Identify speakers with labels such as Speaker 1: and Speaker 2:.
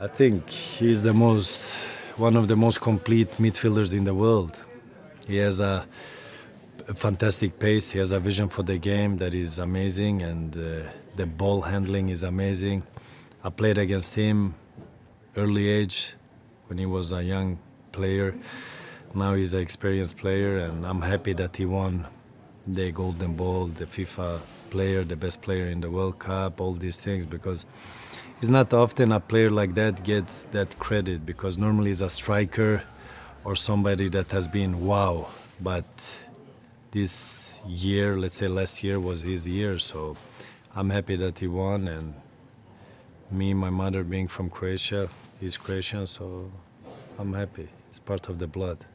Speaker 1: I think he's the most, one of the most complete midfielders in the world. He has a, fantastic pace. He has a vision for the game that is amazing, and uh, the ball handling is amazing. I played against him early age when he was a young player. Now he's an experienced player, and I'm happy that he won the Golden Ball, the FIFA player, the best player in the World Cup, all these things because it's not often a player like that gets that credit because normally it's a striker or somebody that has been wow, but this year, let's say last year was his year, so I'm happy that he won and me, my mother being from Croatia, he's Croatian, so I'm happy. It's part of the blood.